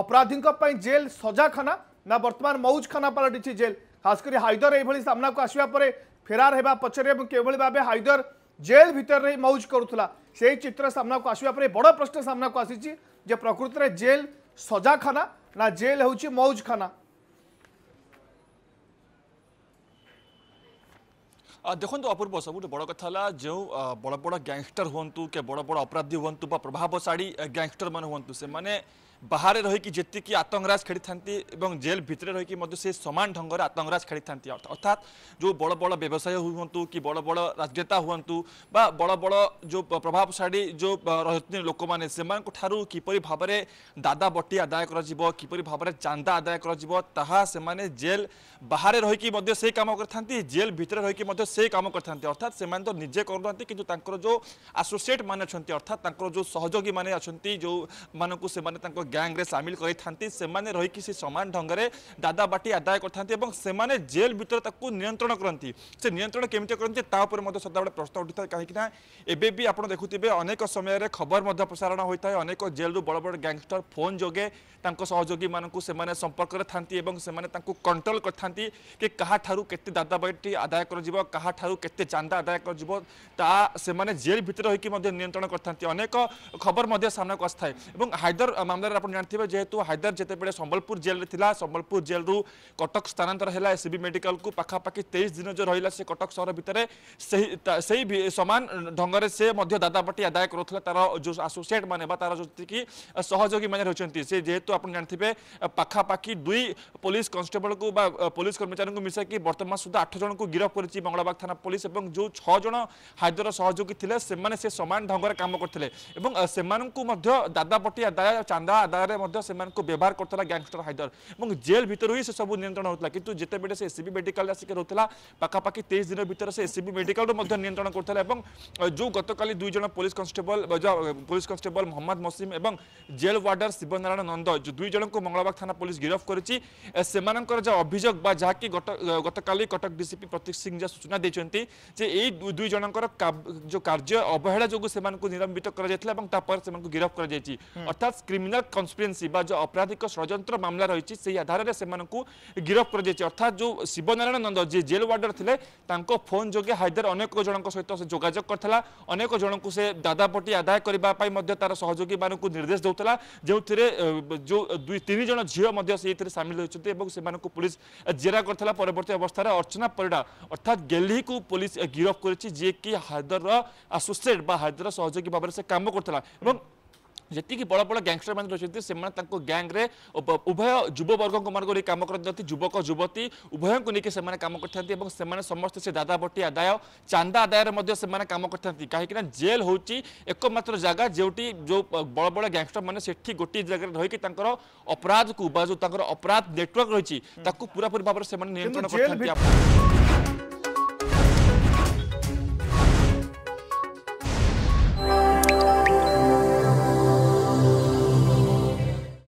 ଅପରାଧୀଙ୍କ ପାଇଁ ଜେଲ୍ ସଜାଖାନା ନା ବର୍ତ୍ତମାନ ମୌଜଖାନା ପାଲଟିଛି ଜେଲ୍ ଖାସ କରି ହାଇଦର ଏଇଭଳି ସାମ୍ନାକୁ ଆସିବା ପରେ ଫେରାର ହେବା ପଛରେ ଏବଂ କେଉଁଭଳି ଭାବେ ହାଇଦର ଜେଲ୍ ଭିତରେ ରହି ମୌଜ କରୁଥିଲା ସେହି ଚିତ୍ର ସାମ୍ନାକୁ ଆସିବା ପରେ ବଡ଼ ପ୍ରଶ୍ନ ସାମ୍ନାକୁ ଆସିଛି ଯେ ପ୍ରକୃତରେ ଜେଲ୍ ସଜାଖାନା ନା ଜେଲ୍ ହେଉଛି ମୌଜଖାନା ଦେଖନ୍ତୁ ଅପୂର୍ବ ସବୁଠୁ ବଡ଼ କଥା ହେଲା ଯେଉଁ ବଡ଼ ବଡ଼ ଗ୍ୟାଙ୍ଗଷ୍ଟର ହୁଅନ୍ତୁ କି ବଡ଼ ବଡ଼ ଅପରାଧୀ ହୁଅନ୍ତୁ ବା ପ୍ରଭାବଶାଳୀ ଗ୍ୟାଙ୍ଗଷ୍ଟରମାନେ ହୁଅନ୍ତୁ ସେମାନେ ବାହାରେ ରହିକି ଯେତିକି ଆତଙ୍କରାଜ ଖେଳିଥାନ୍ତି ଏବଂ ଜେଲ୍ ଭିତରେ ରହିକି ମଧ୍ୟ ସେ ସମାନ ଢଙ୍ଗରେ ଆତଙ୍କରାଜ ଖେଳିଥାନ୍ତି ଅର୍ଥାତ୍ ଯେଉଁ ବଡ଼ ବଡ଼ ବ୍ୟବସାୟ ହୁଅନ୍ତୁ କି ବଡ଼ ବଡ଼ ରାଜନେତା ହୁଅନ୍ତୁ ବା ବଡ଼ ବଡ଼ ଯେଉଁ ପ୍ରଭାବଶାଳୀ ଯେଉଁ ରହିଛନ୍ତି ଲୋକମାନେ ସେମାନଙ୍କ ଠାରୁ କିପରି ଭାବରେ ଦାଦା ବଟି ଆଦାୟ କରାଯିବ କିପରି ଭାବରେ ଚାନ୍ଦା ଆଦାୟ କରାଯିବ ତାହା ସେମାନେ ଜେଲ୍ ବାହାରେ ରହିକି ମଧ୍ୟ ସେଇ କାମ କରିଥାନ୍ତି ଜେଲ୍ ଭିତରେ ରହିକି ମଧ୍ୟ ସେଇ କାମ କରିଥାନ୍ତି ଅର୍ଥାତ୍ ସେମାନେ ତ ନିଜେ କରୁନାହାନ୍ତି କିନ୍ତୁ ତାଙ୍କର ଯେଉଁ ଆସୋସିଏଟ୍ ମାନେ ଅଛନ୍ତି ଅର୍ଥାତ୍ ତାଙ୍କର ଯେଉଁ ସହଯୋଗୀମାନେ ଅଛନ୍ତି ଯେଉଁମାନଙ୍କୁ ସେମାନେ ତାଙ୍କ ଗ୍ୟାଙ୍ଗରେ ସାମିଲ କରିଥାନ୍ତି ସେମାନେ ରହିକି ସେ ସମାନ ଢଙ୍ଗରେ ଦାଦାବାଟି ଆଦାୟ କରିଥାନ୍ତି ଏବଂ ସେମାନେ ଜେଲ୍ ଭିତରେ ତାକୁ ନିୟନ୍ତ୍ରଣ କରନ୍ତି ସେ ନିୟନ୍ତ୍ରଣ କେମିତି କରନ୍ତି ତା ଉପରେ ମଧ୍ୟ ସଦାବେଳେ ପ୍ରଶ୍ନ ଉଠିଥାଏ କାହିଁକିନା ଏବେ ବି ଆପଣ ଦେଖୁଥିବେ ଅନେକ ସମୟରେ ଖବର ମଧ୍ୟ ପ୍ରସାରଣ ହୋଇଥାଏ ଅନେକ ଜେଲ୍ରୁ ବଡ଼ ବଡ଼ ଗ୍ୟାଙ୍ଗଷ୍ଟର ଫୋନ୍ ଯୋଗେ ତାଙ୍କ ସହଯୋଗୀମାନଙ୍କୁ ସେମାନେ ସମ୍ପର୍କରେ ଥାନ୍ତି ଏବଂ ସେମାନେ ତାଙ୍କୁ କଣ୍ଟ୍ରୋଲ କରିଥାନ୍ତି କି କାହାଠାରୁ କେତେ ଦାଦାବାଟି ଆଦାୟ କରାଯିବ କାହାଠାରୁ କେତେ ଚାନ୍ଦା ଆଦାୟ କରାଯିବ ତା ସେମାନେ ଜେଲ୍ ଭିତରେ ରହିକି ମଧ୍ୟ ନିୟନ୍ତ୍ରଣ କରିଥାନ୍ତି ଅନେକ ଖବର ମଧ୍ୟ ସାମ୍ନାକୁ ଆସିଥାଏ ଏବଂ ହାଇଦର ମାମଲାରେ ଆପଣ ଜାଣିଥିବେ ଯେହେତୁ ହାଇଦର ଯେତେବେଳେ ସମ୍ବଲପୁର ଜେଲ୍ରେ ଥିଲା ସମ୍ବଲପୁର ଜେଲରୁ କଟକ ସ୍ଥାନାନ୍ତର ହେଲା ବି ମେଡିକାଲକୁ ପାଖାପାଖି ତେଇଶ ଦିନ ଯେଉଁ ରହିଲା ସେ କଟକ ସହର ଭିତରେ ସେହି ସେହି ସମାନ ଢଙ୍ଗରେ ସେ ମଧ୍ୟ ଦାଦାବଟି ଆଦାୟ କରୁଥିଲା ତାର ଯେଉଁ ଆସୋସିଏଟ୍ ମାନେ ବା ତାର ଯେତିକି ସହଯୋଗୀ ମାନେ ରହିଛନ୍ତି ସେ ଯେହେତୁ ଆପଣ ଜାଣିଥିବେ ପାଖାପାଖି ଦୁଇ ପୋଲିସ କନଷ୍ଟେବଳକୁ ବା ପୋଲିସ କର୍ମଚାରୀଙ୍କୁ ମିଶାଇକି ବର୍ତ୍ତମାନ ସୁଦ୍ଧା ଆଠ ଜଣଙ୍କୁ ଗିରଫ କରିଛି ମଙ୍ଗଳବାଗ ଯେଉଁ ଛଅ ଜଣ যে ସହଯୋଗୀ ଥିଲେ ସେମାନେ ସେ ସମାନ ଢଙ୍ଗରେ କାମ কাম ଏବଂ ସେମାନଙ୍କୁ ମଧ୍ୟ ଦାଦାପଟି ଆଦାୟ ଚାନ୍ଦା আদারে সেমানকু ব্যবহার করুলা গ্যাংস্টর হায়দর এবং জেল ভিতর হি সে সব নিয়ন্ত্রণ হোলা কিন্তু যেতবে সে এসিবি মেডিকাল আসিক রোলা পাখাপাখি তেইশ দিন ভিতরে সে এসিবি মেডিকাল নিয়ন্ত্রণ করুলা এবং যে গতকাল দুইজন police constable police constable Mohammad Masim এবং জেল ওয়ার্ডর শিবনারায়ণ নন্দ দুইজন মঙ্গলবাগ থানা পুলিশ গিরফ করেছি সে অভিযোগ বা যা কি গতকাল কটক ডিসিপি প্রতীক সিং যা সূচনা দিয়েছেন যে এই দুই জনকর কার্য অবহেলা যোগ সে নিলম্বিত করা এবং তারপরে সে গিরফ করা অর্থাৎ ক্রিমিনাল কনসপিরেন্সি বা যে অপরাধিক ষড়যন্ত্র মামলা রয়েছে সেই আধারে সে গিরফ করা যাই অর্থাৎ যে শিবনারায়ণ নন্দ যে জেল ওয়ার্ডর লে ফোন যোগে হায়দার অনেক জনক সহ সে যোগাযোগ করে অনেক জনক সে দাদাপটি আদায় করা তার সহযোগী মানুষ নির্দেশ দেওয়া যে দুই তিন জন ঝিও সেইথে সামিল হয়েছেন এবং সে পুলিশ জেরা করে পরবর্তী অবস্থায় অর্চনা পরিডা অর্থাৎ গেলি কু পুলিশ গিরফ করেছে যে কি হায়দর আসোসিয়েট বা হায়দর সহযোগী ভাবে সে কাম করে এবং ଯେତିକି ବଡ଼ ବଡ଼ ଗ୍ୟାଙ୍ଗଷ୍ଟରମାନେ ରହିଛନ୍ତି ସେମାନେ ତାଙ୍କ ଗ୍ୟାଙ୍ଗରେ ଉଭୟ ଯୁବବର୍ଗଙ୍କ ମାନଙ୍କୁ ନେଇ କାମ କରିଥାନ୍ତି ଯୁବକ ଯୁବତୀ ଉଭୟଙ୍କୁ ନେଇକି ସେମାନେ କାମ କରିଥାନ୍ତି ଏବଂ ସେମାନେ ସମସ୍ତେ ସେ ଦାଦାବଟି ଆଦାୟ ଚାନ୍ଦା ଆଦାୟରେ ମଧ୍ୟ ସେମାନେ କାମ କରିଥାନ୍ତି କାହିଁକିନା ଜେଲ୍ ହେଉଛି ଏକମାତ୍ର ଜାଗା ଯେଉଁଠି ଯେଉଁ ବଡ଼ ବଡ଼ ଗ୍ୟାଙ୍ଗଷ୍ଟରମାନେ ସେଠି ଗୋଟିଏ ଜାଗାରେ ରହିକି ତାଙ୍କର ଅପରାଧକୁ ବା ଯେଉଁ ତାଙ୍କର ଅପରାଧ ନେଟୱାର୍କ ରହିଛି ତାକୁ ପୁରାପୁରି ଭାବରେ ସେମାନେ ନିୟନ୍ତ୍ରଣ କରିଥାନ୍ତି